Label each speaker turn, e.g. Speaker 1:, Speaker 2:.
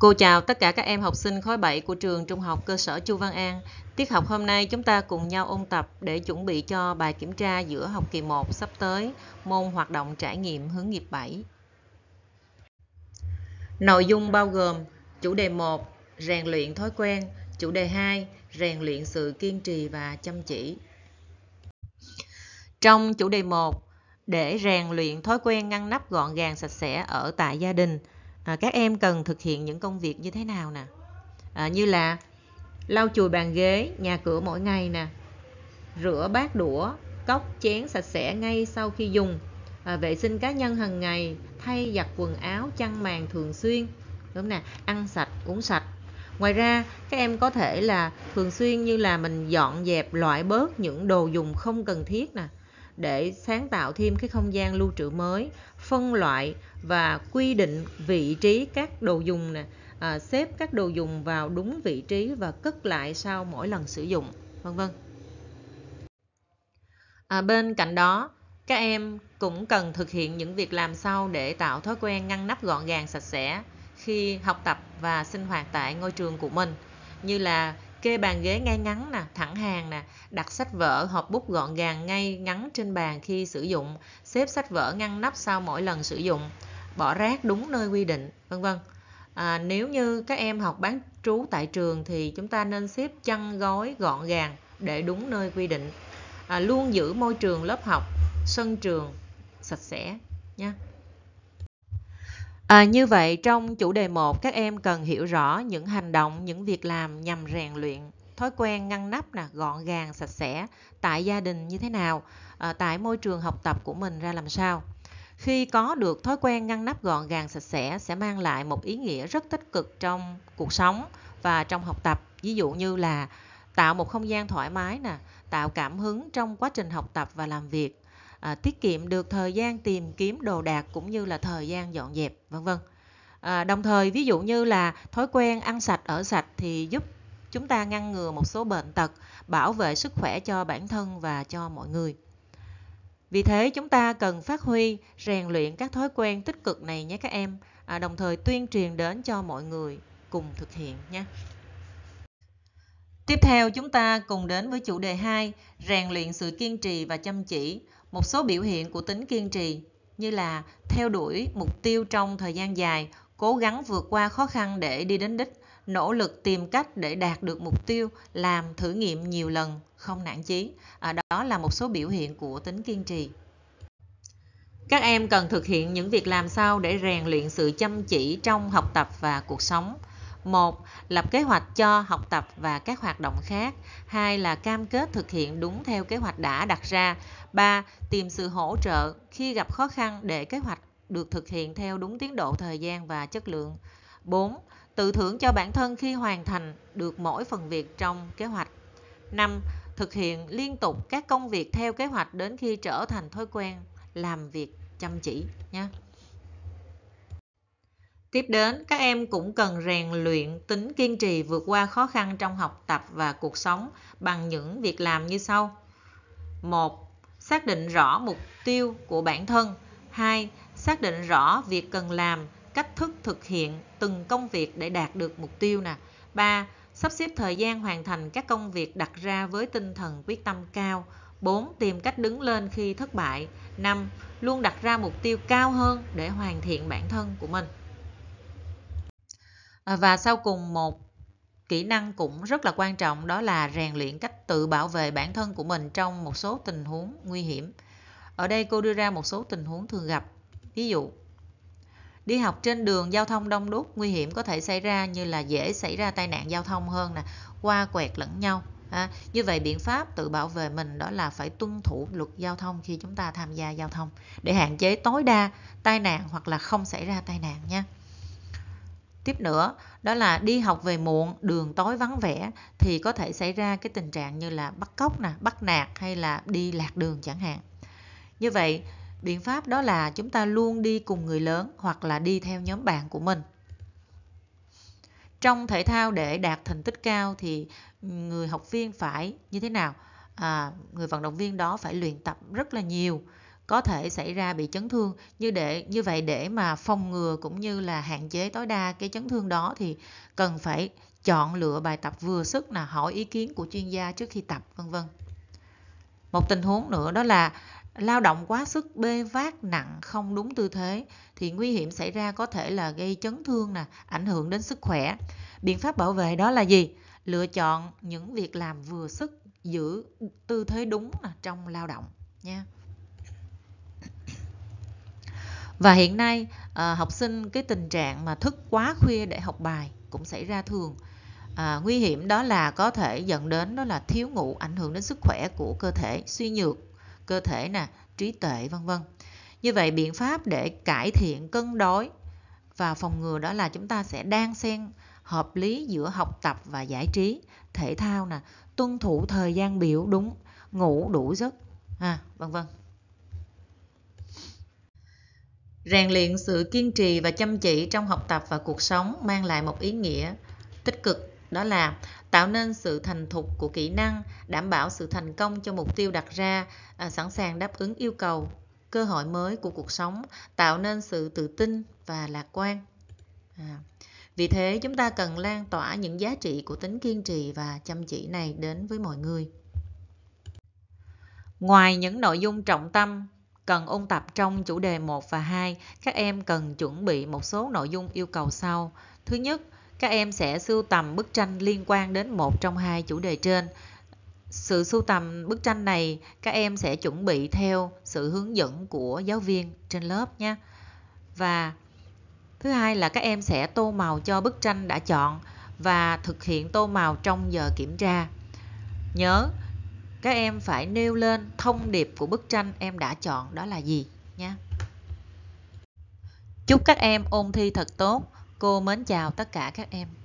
Speaker 1: Cô chào tất cả các em học sinh khối 7 của trường Trung học cơ sở Chu Văn An. Tiết học hôm nay chúng ta cùng nhau ôn tập để chuẩn bị cho bài kiểm tra giữa học kỳ 1 sắp tới, môn hoạt động trải nghiệm hướng nghiệp 7. Nội dung bao gồm chủ đề 1 rèn luyện thói quen, chủ đề 2 rèn luyện sự kiên trì và chăm chỉ. Trong chủ đề 1, để rèn luyện thói quen ngăn nắp gọn gàng sạch sẽ ở tại gia đình – à, các em cần thực hiện những công việc như thế nào nè à, như là lau chùi bàn ghế nhà cửa mỗi ngày nè rửa bát đũa cốc chén sạch sẽ ngay sau khi dùng à, vệ sinh cá nhân hàng ngày thay giặt quần áo chăn màn thường xuyên đúng nè ăn sạch uống sạch ngoài ra các em có thể là thường xuyên như là mình dọn dẹp loại bớt những đồ dùng không cần thiết nè để sáng tạo thêm cái không gian lưu trữ mới phân loại và quy định vị trí các đồ dùng nè à, xếp các đồ dùng vào đúng vị trí và cất lại sau mỗi lần sử dụng vân vân à, bên cạnh đó các em cũng cần thực hiện những việc làm sau để tạo thói quen ngăn nắp gọn gàng sạch sẽ khi học tập và sinh hoạt tại ngôi trường của mình như là kê bàn ghế ngay ngắn nè thẳng hàng nè đặt sách vở hộp bút gọn gàng ngay ngắn trên bàn khi sử dụng xếp sách vở ngăn nắp sau mỗi lần sử dụng bỏ rác đúng nơi quy định vân vân à, nếu như các em học bán trú tại trường thì chúng ta nên xếp chăn gói gọn gàng để đúng nơi quy định à, luôn giữ môi trường lớp học sân trường sạch sẽ nha À, như vậy trong chủ đề 1 các em cần hiểu rõ những hành động, những việc làm nhằm rèn luyện thói quen ngăn nắp nè, gọn gàng, sạch sẽ tại gia đình như thế nào, à, tại môi trường học tập của mình ra làm sao. Khi có được thói quen ngăn nắp gọn gàng sạch sẽ sẽ mang lại một ý nghĩa rất tích cực trong cuộc sống và trong học tập. Ví dụ như là tạo một không gian thoải mái nè, tạo cảm hứng trong quá trình học tập và làm việc à, tiết kiệm được thời gian tìm kiếm đồ đạc cũng như là thời gian dọn dẹp vân vân à, đồng thời ví dụ như là thói quen ăn sạch ở sạch thì giúp chúng ta ngăn ngừa một số bệnh tật bảo vệ sức khỏe cho bản thân và cho mọi người vì thế chúng ta cần phát huy rèn luyện các thói quen tích cực này nhé các em à, đồng thời tuyên truyền đến cho mọi người cùng thực hiện nhé Tiếp theo chúng ta cùng đến với chủ đề 2, rèn luyện sự kiên trì và chăm chỉ, một số biểu hiện của tính kiên trì như là theo đuổi mục tiêu trong thời gian dài, cố gắng vượt qua khó khăn để đi đến đích, nỗ lực tìm cách để đạt được mục tiêu, làm thử nghiệm nhiều lần, không nản chí. À, đó là một số biểu hiện của tính kiên trì. Các em cần thực hiện những việc làm sao để rèn luyện sự chăm chỉ trong học tập và cuộc sống – 1. Lập kế hoạch cho học tập và các hoạt động khác. 2. Là cam kết thực hiện đúng theo kế hoạch đã đặt ra. 3. Tìm sự hỗ trợ khi gặp khó khăn để kế hoạch được thực hiện theo đúng tiến độ thời gian và chất lượng. 4. Tự thưởng cho bản thân khi hoàn thành được mỗi phần việc trong kế hoạch. 5. Thực hiện liên tục các công việc theo kế hoạch đến khi trở thành thói quen làm việc chăm chỉ nha. Tiếp đến, các em cũng cần rèn luyện tính kiên trì vượt qua khó khăn trong học tập và cuộc sống bằng những việc làm như sau. 1. Xác định rõ mục tiêu của bản thân. 2. Xác định rõ việc cần làm, cách thức thực hiện từng công việc để đạt được mục tiêu nè. 3. Sắp xếp thời gian hoàn thành các công việc đặt ra với tinh thần quyết tâm cao. 4. Tìm cách đứng lên khi thất bại. 5. Luôn đặt ra mục tiêu cao hơn để hoàn thiện bản thân của mình. Ờ, và sau cùng một kỹ năng cũng rất là quan trọng đó là rèn luyện cách tự bảo vệ bản thân của mình trong một số tình huống nguy hiểm ở đây cô đưa ra một số tình huống thường gặp ví dụ đi học trên đường giao thông đông đúc nguy hiểm có thể xảy ra như là dễ xảy ra tai nạn giao thông hơn nè qua quẹt lẫn nhau à, như vậy biện pháp tự bảo vệ mình đó là phải tuân thủ luật giao thông khi chúng ta tham gia giao thông để hạn chế tối đa tai nạn hoặc là không xảy ra tai nạn nha tiếp nữa đó là đi học về muộn đường tối vắng vẻ thì có thể xảy ra cái tình trạng như là bắt cóc nè bắt nạt hay là đi lạc đường chẳng hạn như vậy biện pháp đó là chúng ta luôn đi cùng người lớn hoặc là đi theo nhóm bạn của mình trong thể thao để đạt thành tích cao thì người học viên phải như thế nào à, người vận động viên đó phải luyện tập rất là nhiều có thể xảy ra bị chấn thương như để như vậy để mà phòng ngừa cũng như là hạn chế tối đa cái chấn thương đó thì cần phải chọn lựa bài tập vừa sức là hỏi ý kiến của chuyên gia trước khi tập vân vân một tình huống nữa đó là lao động quá sức bê vác nặng không đúng tư thế thì nguy hiểm xảy ra có thể là gây chấn thương nè ảnh hưởng đến sức khỏe biện pháp bảo vệ đó là gì lựa chọn những việc làm vừa sức giữ tư thế đúng trong lao động nha yeah và hiện nay à, học sinh cái tình trạng mà thức quá khuya để học bài cũng xảy ra thường à, nguy hiểm đó là có thể dẫn đến đó là thiếu ngủ ảnh hưởng đến sức khỏe của cơ thể suy nhược cơ thể nè trí tuệ vân vân như vậy biện pháp để cải thiện cân đối và phòng ngừa đó là chúng ta sẽ đan xen hợp lý giữa học tập và giải trí thể thao nè tuân thủ thời gian biểu đúng ngủ đủ giấc à vân vân rèn luyện sự kiên trì và chăm chỉ trong học tập và cuộc sống mang lại một ý nghĩa tích cực đó là tạo nên sự thành thục của kỹ năng đảm bảo sự thành công cho mục tiêu đặt ra à, sẵn sàng đáp ứng yêu cầu cơ hội mới của cuộc sống tạo nên sự tự tin và lạc quan à. vì thế chúng ta cần lan tỏa những giá trị của tính kiên trì và chăm chỉ này đến với mọi người ngoài những nội dung trọng tâm Cần ôn tập trong chủ đề 1 và 2, các em cần chuẩn bị một số nội dung yêu cầu sau. Thứ nhất, các em sẽ sưu tầm bức tranh liên quan đến một trong hai chủ đề trên. Sự sưu tầm bức tranh này các em sẽ chuẩn bị theo sự hướng dẫn của giáo viên trên lớp nhé. Và thứ hai là các em sẽ tô màu cho bức tranh đã chọn và thực hiện tô màu trong giờ kiểm tra. Nhớ, các em phải nêu lên thông điệp của bức tranh em đã chọn đó là gì nha chúc các em ôn thi thật tốt cô mến chào tất cả các em